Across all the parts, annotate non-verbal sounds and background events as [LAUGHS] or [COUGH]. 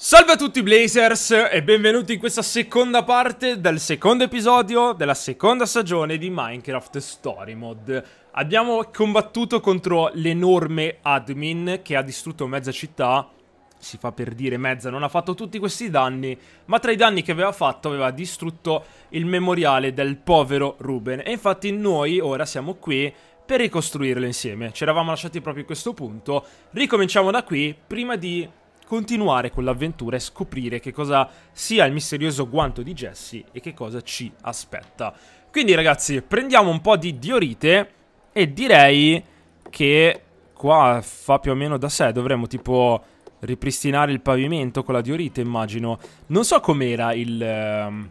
Salve a tutti Blazers e benvenuti in questa seconda parte del secondo episodio della seconda stagione di Minecraft Story Mod. Abbiamo combattuto contro l'enorme admin che ha distrutto mezza città, si fa per dire mezza, non ha fatto tutti questi danni, ma tra i danni che aveva fatto aveva distrutto il memoriale del povero Ruben e infatti noi ora siamo qui per ricostruirlo insieme. Ci eravamo lasciati proprio in questo punto, ricominciamo da qui prima di continuare con l'avventura e scoprire che cosa sia il misterioso guanto di Jesse e che cosa ci aspetta. Quindi ragazzi, prendiamo un po' di diorite e direi che qua fa più o meno da sé, dovremmo tipo ripristinare il pavimento con la diorite, immagino. Non so com'era il... Ehm,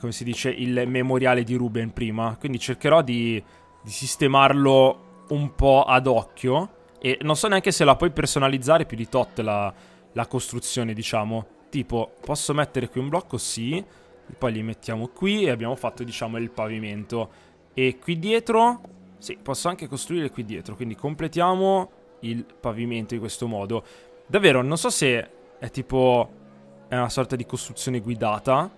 come si dice, il memoriale di Ruben prima, quindi cercherò di, di sistemarlo un po' ad occhio. E non so neanche se la puoi personalizzare più di tot la, la costruzione, diciamo. Tipo, posso mettere qui un blocco? Sì. Poi li mettiamo qui e abbiamo fatto, diciamo, il pavimento. E qui dietro... Sì, posso anche costruire qui dietro. Quindi completiamo il pavimento in questo modo. Davvero, non so se è tipo... È una sorta di costruzione guidata.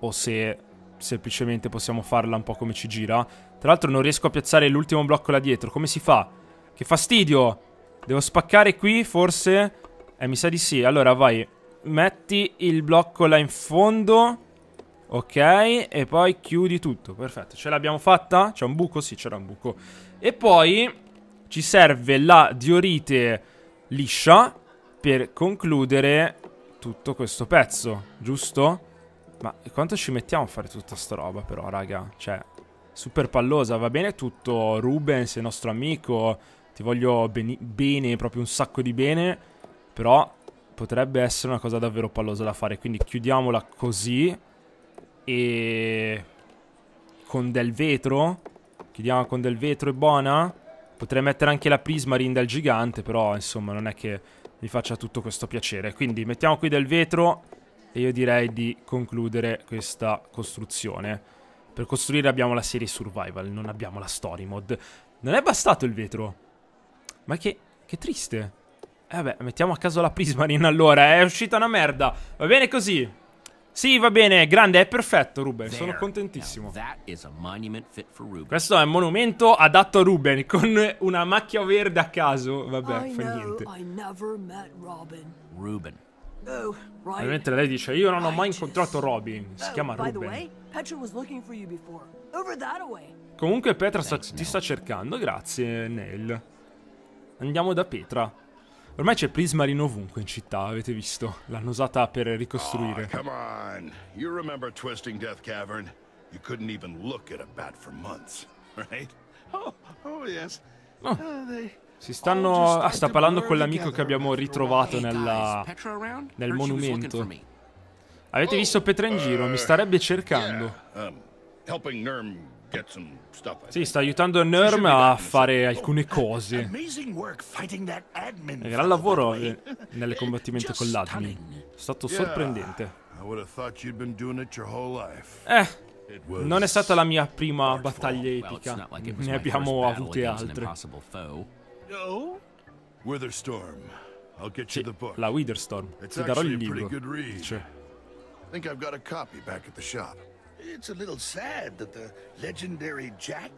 O se semplicemente possiamo farla un po' come ci gira. Tra l'altro non riesco a piazzare l'ultimo blocco là dietro. Come si fa? Che fastidio! Devo spaccare qui, forse... Eh, mi sa di sì. Allora, vai. Metti il blocco là in fondo. Ok, e poi chiudi tutto. Perfetto, ce l'abbiamo fatta? C'è un buco? Sì, c'era un buco. E poi ci serve la diorite liscia per concludere tutto questo pezzo, giusto? Ma quanto ci mettiamo a fare tutta sta roba però, raga? Cioè, super pallosa, va bene tutto, Rubens è nostro amico, ti voglio bene, bene proprio un sacco di bene però potrebbe essere una cosa davvero pallosa da fare. Quindi chiudiamola così. E con del vetro. Chiudiamo con del vetro e buona. Potrei mettere anche la prisma Prismarine del gigante, però insomma non è che mi faccia tutto questo piacere. Quindi mettiamo qui del vetro e io direi di concludere questa costruzione. Per costruire abbiamo la serie survival, non abbiamo la story mod. Non è bastato il vetro. Ma che, che triste. Eh beh, mettiamo a caso la Prismarin allora. È uscita una merda. Va bene così. Sì, va bene, grande, è perfetto Ruben, sono contentissimo. Questo è un monumento adatto a Ruben, con una macchia verde a caso, vabbè, fa niente. Ruben. Oh, right. Mentre lei dice, io non ho mai incontrato Robin, si oh, chiama Ruben. Comunque Petra sta, ti sta cercando, grazie Nail. Andiamo da Petra. Ormai c'è Prismarine ovunque in città, avete visto? L'hanno usata per ricostruire. Oh, come on. You remember Twisting Death Cavern? You couldn't even look at a bat for months, [LAUGHS] right? Oh, oh yes. Oh. Uh, si stanno... Ah, sta parlando con l'amico che abbiamo ritrovato nella... nel monumento. Avete oh. visto Petra in giro? Mi starebbe cercando. Um, helping Nerm sì, sta aiutando Nerm a fare alcune cose. Eh, gran lavoro eh, nel combattimento con l'Admin. È stato sorprendente. Eh, non è stata la mia prima battaglia epica. Ne abbiamo avute altre. Sì, la Witherstorm. Ti darò il libro. Dice. Think I've got a copy back at the shop. It's a little sad that the legendary Jack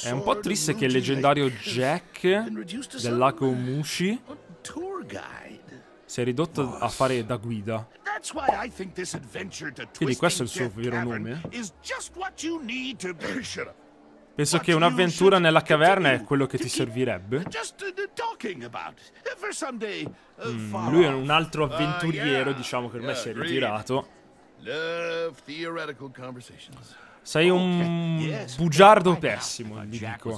È un po' triste che il leggendario Jack del Mushi si è ridotto a fare da guida. Quindi questo è il suo vero nome. Penso che un'avventura nella caverna è quello che ti servirebbe. Uh, mm, lui è un altro ah, avventuriero, diciamo che ormai si è ritirato. Sei un bugiardo pessimo, gli dico.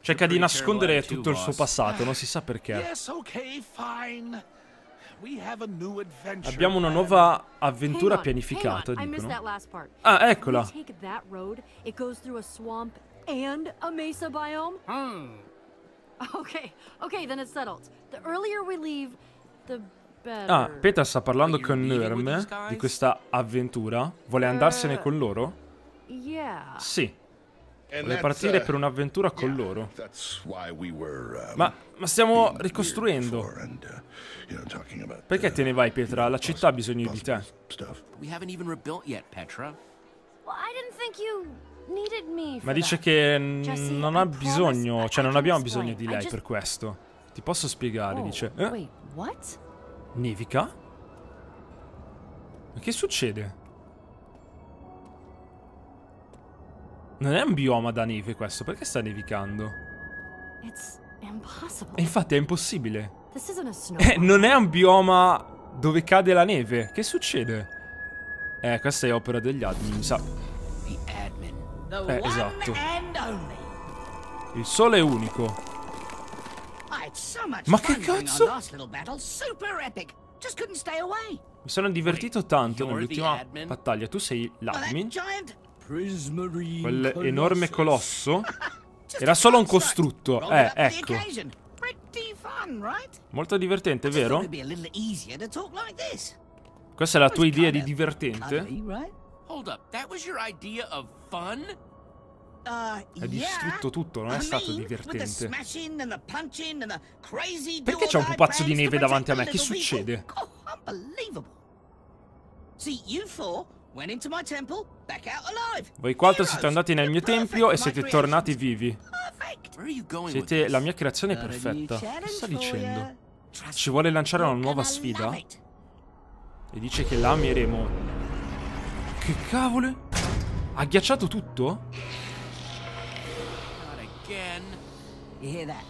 Cerca di nascondere tutto il suo passato, non si sa perché. Abbiamo una nuova avventura pianificata, dicono. Ah, eccola. Hmm. [LAUGHS] Ok, ok, then it's settled. The earlier we leave, the Ah, Peter sta parlando con Nerm di questa avventura. Vuole andarsene eh, con loro? Sì. Vuole partire uh, per un'avventura con loro. Um, ma, ma stiamo ricostruendo. Uh, Perché te ne vai, Petra? La città ha bisogno di te. Ma dice che non ha bisogno, cioè non abbiamo bisogno di lei per questo. Ti posso spiegare, dice. Eh? Nevica? Ma che succede? Non è un bioma da neve questo, perché sta nevicando? E infatti è impossibile. Eh, non è un bioma dove cade la neve. Che succede? Eh, questa è opera degli admin, mi sa. Eh, esatto. Il sole è unico. Ma che cazzo? Mi sono divertito tanto nell'ultima battaglia. Tu sei oh, l'admin? Quell'enorme colosso? [LAUGHS] Era solo un costrutto. Eh, ecco. Molto divertente, vero? Questa è la tua idea di divertente? Hold up, that was your idea of fun? Uh, ha distrutto tutto, non è stato divertente. Perché c'è un pupazzo di neve davanti a me? Che succede? Oh, Voi quattro siete andati nel mio tempio e siete tornati vivi. Siete la mia creazione perfetta. Che sta dicendo? Ci vuole lanciare una nuova sfida? E dice che la ameremo. Che cavolo? Ha ghiacciato tutto? again. You hear that?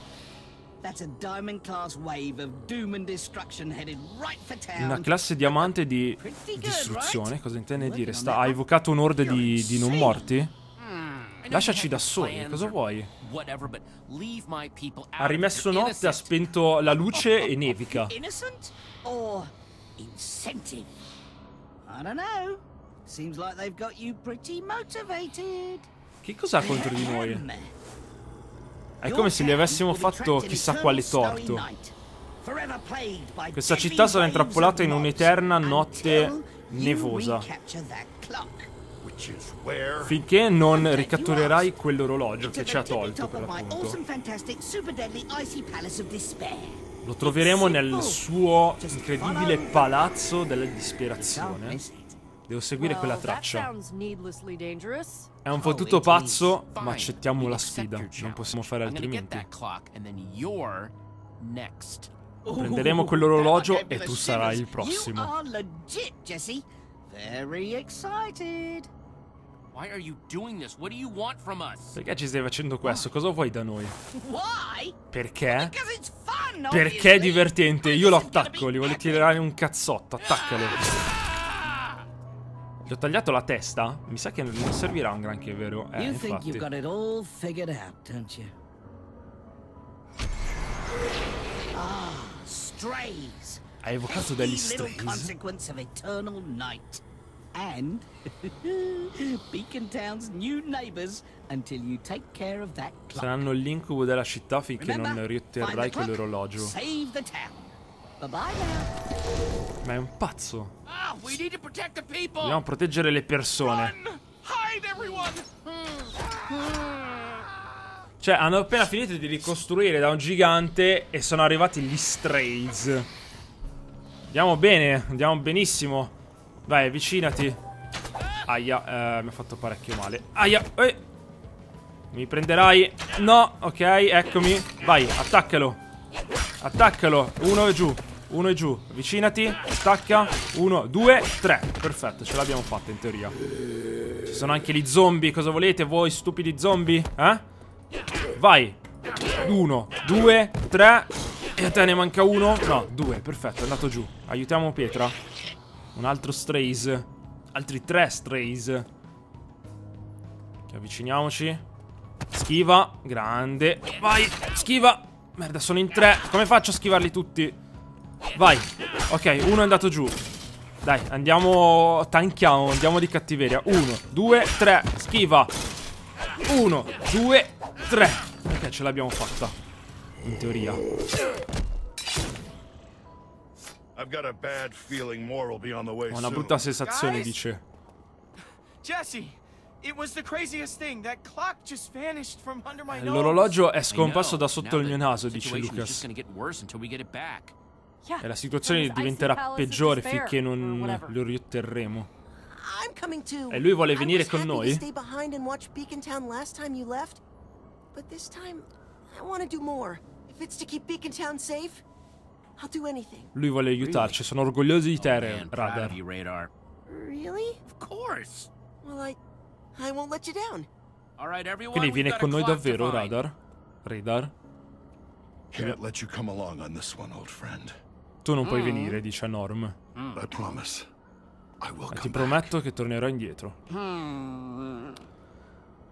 That's a diamond class wave of doom and destruction headed right for town. Una classe diamante di distruzione, cosa intende dire? Sta, ha evocato un'orde di, di non morti? Hmm. Lasciaci da soli, cosa vuoi? Ha rimesso notte, ha spento la luce e [LAUGHS] nevica. Che cosa ha contro di noi? È come se gli avessimo fatto chissà quale torto. Questa città sarà intrappolata in un'eterna notte nevosa. Finché non ricatturerai quell'orologio che ci ha tolto, per appunto. Lo troveremo nel suo incredibile palazzo della disperazione. Devo seguire quella traccia. È un fottuto pazzo, ma accettiamo la sfida. Non possiamo fare altrimenti. Prenderemo quell'orologio e tu sarai il prossimo. Perché ci stai facendo questo? Oh. Cosa vuoi da noi? Perché? Perché è divertente. Io lo attacco, Li voglio tirare un cazzotto. Attaccalo. Ah. Gli ho tagliato la testa? Mi sa che non servirà un granché, vero? Eh, infatti. Ha evocato degli strays. And [LAUGHS] Beacon Town's new neighbors until you take care of that clock. Saranno l'incubo della città finché Remember, non riotterrai quell'orologio. Bye bye now. Ma è un pazzo. Dobbiamo proteggere le persone. Hmm. Cioè, hanno appena finito di ricostruire da un gigante e sono arrivati gli strays. Andiamo bene, andiamo benissimo. Vai, avvicinati. Aia, eh, mi ha fatto parecchio male. Aia, eh. Mi prenderai? No, ok, eccomi. Vai, attaccalo. Attaccalo, uno e giù. Uno è giù, avvicinati, stacca, uno, due, tre Perfetto, ce l'abbiamo fatta in teoria Ci sono anche gli zombie, cosa volete voi stupidi zombie? Eh? Vai Uno, due, tre E a te ne manca uno? No, due, perfetto, è andato giù Aiutiamo Pietra Un altro strays Altri tre strays Avviciniamoci Schiva, grande Vai, schiva Merda, sono in tre Come faccio a schivarli tutti? Vai Ok, uno è andato giù Dai, andiamo Tanchiamo, andiamo di cattiveria Uno, due, tre Schiva Uno, due, tre Ok, ce l'abbiamo fatta In teoria Ho una brutta sensazione, dice Jesse L'orologio è scomparso da sotto il mio naso, dice Lucas. E la situazione diventerà peggiore finché non lo riotterremo. E lui vuole venire con noi? But this time, I want to do more. If it's to keep Beacon Town safe, I'll do anything. Lui vuole aiutarci, sono orgogliosi di oh, te, oh, man, Radar. You, radar. Really? Of course. Well, I I won't let you down. All right, Quindi viene con noi davvero, Radar? Radar? Non let you venire along questo, amico. Tu non puoi mm. venire, dice a Norm. Mm. Ma ti prometto che tornerò indietro. Mm.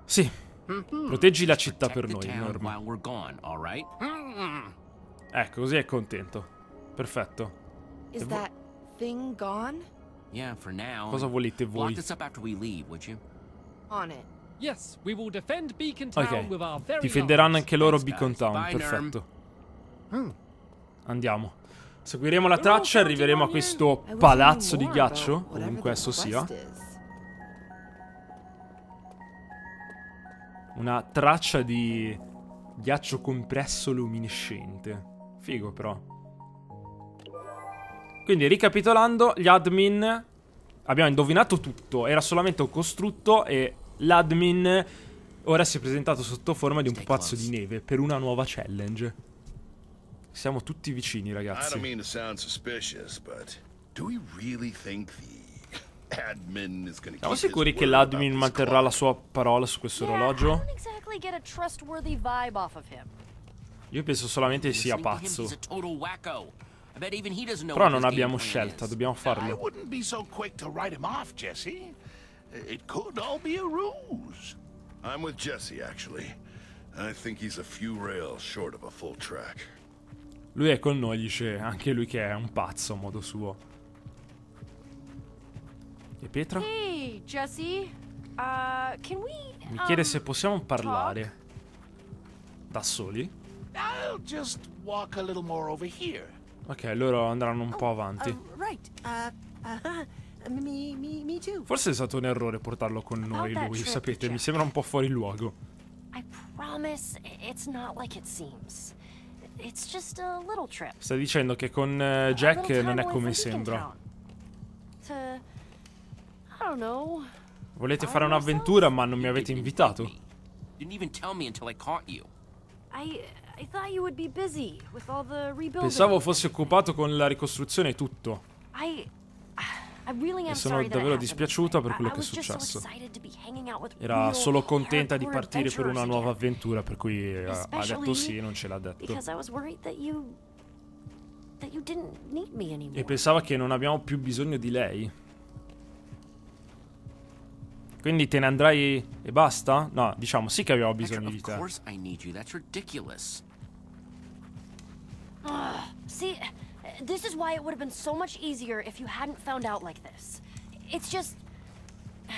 Sì. Mm-hmm. Proteggi la città per noi, Norm. Mm. Ecco, così è contento. Perfetto. Is that thing gone? Yeah, for now. Cosa volete voi? Ok, Difenderanno anche loro Beacon Town, perfetto. Hmm. Andiamo. Seguiremo la traccia e arriveremo a questo palazzo di ghiaccio, ovunque esso sia. Una traccia di ghiaccio compresso luminescente. Figo però. Quindi ricapitolando, gli admin abbiamo indovinato tutto, era solamente un costrutto e l'admin ora si è presentato sotto forma di un pupazzo di neve per una nuova challenge. Siamo tutti vicini, ragazzi. I don't mean suspicious, but do we really think the [COUGHS] Siamo sicuri che l'admin manterrà la sua parola su questo orologio? Io penso solamente che sia pazzo. Però non abbiamo scelta, dobbiamo farlo. Non wouldn't così so quick to write him off, Jesse. It essere una be Sono con Jesse, in realtà. Penso che think he's a few rails short of a full track. Lui è con noi, dice anche lui che è un pazzo a modo suo. E Petra? Hey, Jesse. Uh, can we, um, Mi chiede um, se possiamo parlare. Talk? Da soli? I'll just walk a little more over here. Ok, loro andranno un oh, po' avanti. Uh, right. uh, uh, me, me, me Forse è stato un errore portarlo con noi, About lui, sapete, mi sembra un po' fuori luogo. I promise it's not like it seems. Sta dicendo che con eh, Jack non è come sembra. Volete fare un'avventura, ma non mi avete invitato. Pensavo fossi occupato con la ricostruzione e tutto. E sono davvero dispiaciuta per quello che è successo. Era solo contenta di partire per una nuova avventura, per cui eh, ha detto sì e non ce l'ha detto. E pensava che non abbiamo più bisogno di lei. Quindi te ne andrai e basta? No, diciamo sì che abbiamo bisogno di te. See, eh, this is why it would have been so much easier if you hadn't found out like this. It's just... [SIGHS]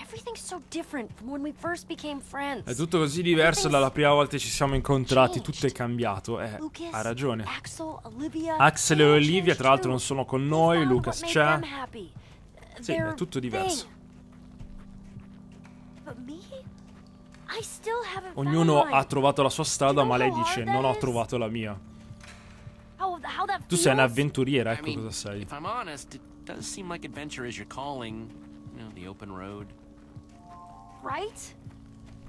Everything's so different from when we first became friends. È tutto così diverso dalla prima volta che ci siamo incontrati, tutto è cambiato. Eh, Lucas, ha ragione. Axel, Olivia, Axel e Olivia, tra l'altro, non sono con noi, Lucas c'è. Sì, è tutto diverso. Ognuno ha trovato la sua strada, ma lei dice non ho trovato la mia. Tu sei un'avventuriera, ecco cosa sei. If I'm honest, it does seem like adventure is your calling. You know, the open road. Right?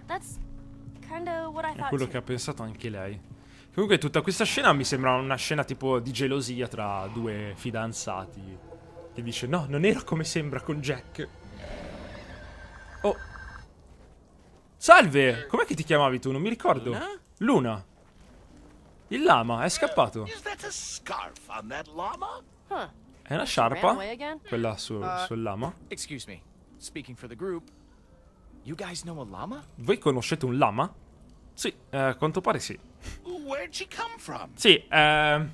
That's kinda what I thought. quello che ha pensato anche lei. Comunque tutta questa scena mi sembra una scena tipo di gelosia tra due fidanzati. Che dice, no, non era come sembra con Jack. Oh. Salve! Com'è che ti chiamavi tu? Non mi ricordo. Luna? Luna. Il lama è scappato. È una sciarpa? Quella su, uh, sul lama? Voi conoscete un lama? Sì, eh, a eh, quanto pare sì. Sì, eh,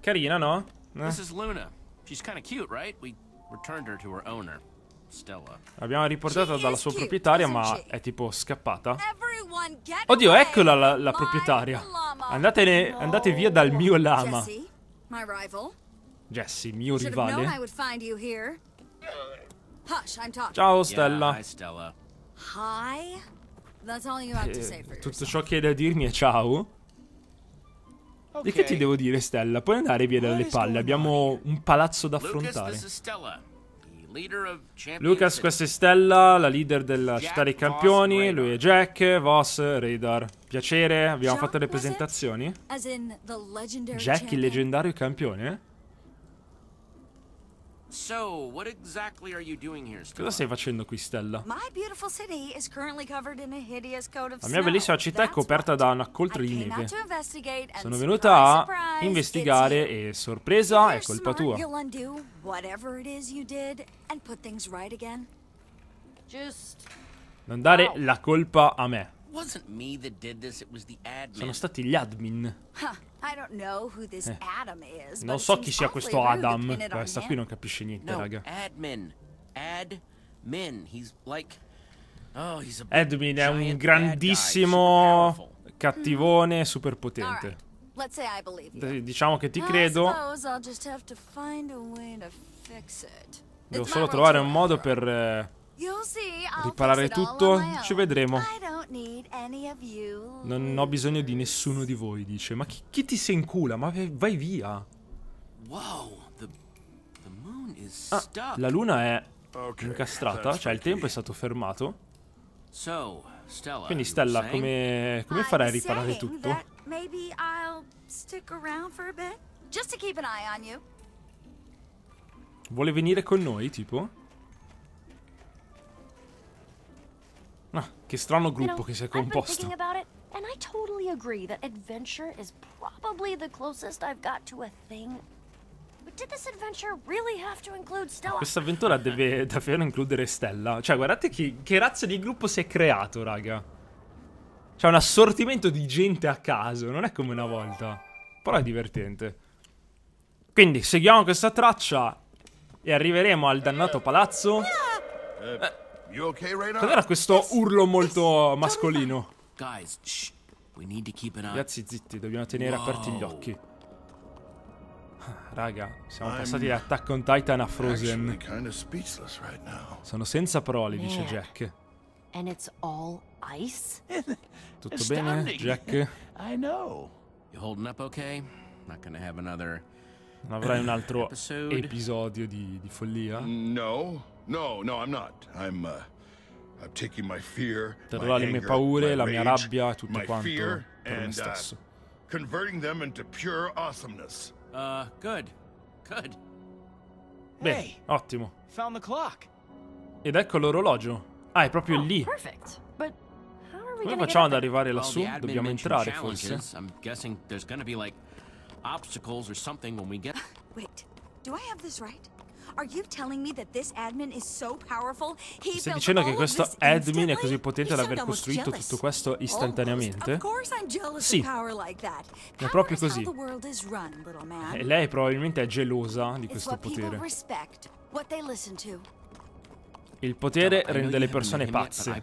carina, no? Eh. This is Luna. She's kind of cute, right? We returned her to her owner. L'abbiamo riportata dalla sua proprietaria, ma è tipo scappata. Oddio, eccola la, la proprietaria. Andatene, andate via dal mio lama. Jesse, mio rivale. Ciao, Stella. Eh, tutto ciò che hai da dirmi è ciao. E che ti devo dire, Stella? Puoi andare via dalle palle. Abbiamo un palazzo da affrontare. Lucas, questa è Stella, la leader della città dei campioni. Lui è Jack, Voss, Radar. Piacere, abbiamo fatto le presentazioni. Jack, il leggendario campione? So, Cosa stai facendo qui, Stella? La mia bellissima città è coperta da una coltre di neve. Sono venuta a investigare e sorpresa è colpa tua. Non dare la colpa a me. Sono stati gli admin. Eh. Non so chi sia questo Adam. Questa qui non capisce niente, raga. Admin. Admin oh, è un grandissimo cattivone hmm. super potente. Diciamo che ti credo. Devo solo trovare un modo per eh, Riparare tutto? Ci vedremo. Non ho bisogno di nessuno di voi, dice. Ma chi, chi ti sei in cula? Ma vai via. Ah, la luna è incastrata, cioè il tempo è stato fermato. Quindi Stella, come, come farai a riparare tutto? Vuole venire con noi, tipo? Ah, che strano gruppo che si è composto. And I totally agree that adventure is probably the closest I've got to a thing. But did this adventure really have to include Stella? Ah, questa avventura deve [LAUGHS] davvero includere Stella. Cioè, guardate che, che razza di gruppo si è creato, raga. C'è un assortimento di gente a caso, non è come una volta. Però è divertente. Quindi, seguiamo questa traccia e arriveremo al dannato palazzo. Eh, eh Cos'era questo urlo molto mascolino? Ragazzi, zitti, dobbiamo tenere aperti gli occhi. Raga, siamo passati da Attack on Titan a Frozen. Sono senza parole, dice Jack. [LAUGHS] Tutto bene, Jack? Non avrai un altro episodio di, di follia? No. No, no, I'm not. I'm uh I'm taking my fear, Terrò le mie paure, la mia rabbia e tutto quanto fear, per me uh, stesso. Uh, converting them into pure awesomeness. Uh, good. Good. Beh, ottimo. Found the clock. Ed ecco l'orologio. Ah, è proprio oh, lì. Perfect. But come facciamo ad arrivare lassù? Well, Dobbiamo entrare, forse. I'm guessing there's gonna be like obstacles or something when we get [LAUGHS] Wait. Do I have this right? Stai dicendo che questo admin è così potente da aver costruito tutto questo istantaneamente? Sì, è proprio così. E eh, lei probabilmente è gelosa di questo potere. Il potere rende le persone pazze.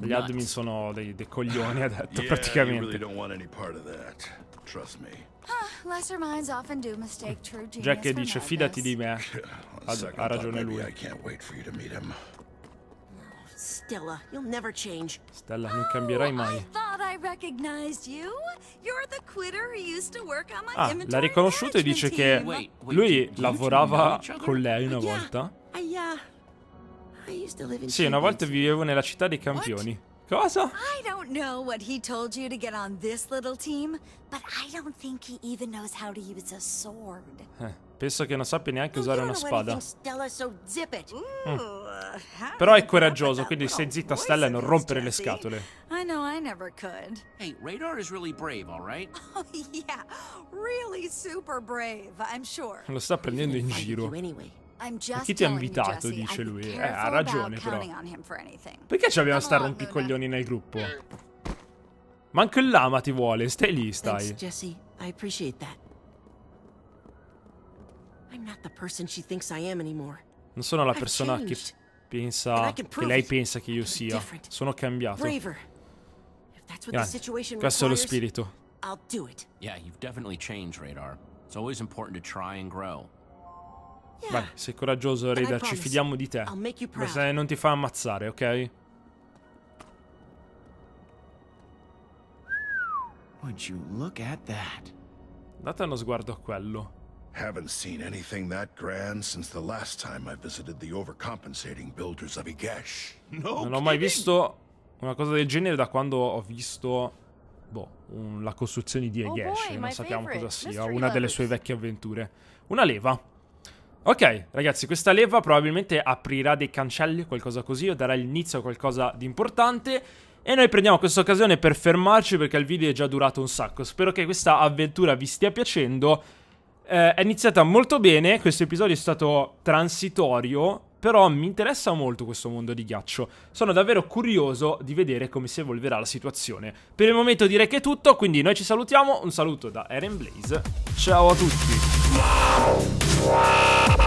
Gli admin sono dei, dei coglioni, ha detto [LAUGHS] praticamente. Ah, Jack dice fidati di me. Ha, ha ragione lui. Stella, you'll never change. Stella, non cambierai mai. Ah, l'ha riconosciuto e dice che lui lavorava con lei una volta. Uh, sì, una volta vivevo nella città dei campioni. Cosa? I don't know what he told you to get on this little team, but I don't think he even knows how to use a sword. Eh, penso che non sappia neanche usare una spada. Mm. Però è coraggioso, quindi stai zitta Stella e non rompere le scatole. I know I never could. Hey, Radar is really brave, all right? [LAUGHS] Oh yeah, really super brave, I'm sure. Lo sta prendendo in giro. Ma chi ti ha invitato, dice lui. Eh, ha ragione però. Perché ci abbiamo stare un piccoglioni nel gruppo? Manco il l'ama ti vuole, stai lì, stai. Non sono la persona che pensa che lei pensa che io sia. Sono cambiato. Grande. Questo è lo spirito. Sì, do it. Yeah, you've definitely Radar. È sempre importante to e crescere. Vai, sei coraggioso, Rida, ci fidiamo di te. Ma se non ti fa ammazzare, ok? Date uno sguardo a quello. Haven't seen anything that grand since the last time I visited the overcompensating builders of Igesh. No non ho mai visto una cosa del genere da quando ho visto boh, un, la costruzione di Egesh, oh non sappiamo cosa sia, una delle sue vecchie avventure. Una leva. Ok, ragazzi, questa leva probabilmente aprirà dei cancelli, qualcosa così, o darà inizio a qualcosa di importante. E noi prendiamo questa occasione per fermarci perché il video è già durato un sacco. Spero che questa avventura vi stia piacendo. Eh, è iniziata molto bene, questo episodio è stato transitorio, però mi interessa molto questo mondo di ghiaccio. Sono davvero curioso di vedere come si evolverà la situazione. Per il momento direi che è tutto, quindi noi ci salutiamo, un saluto da Eren Blaze, ciao a tutti!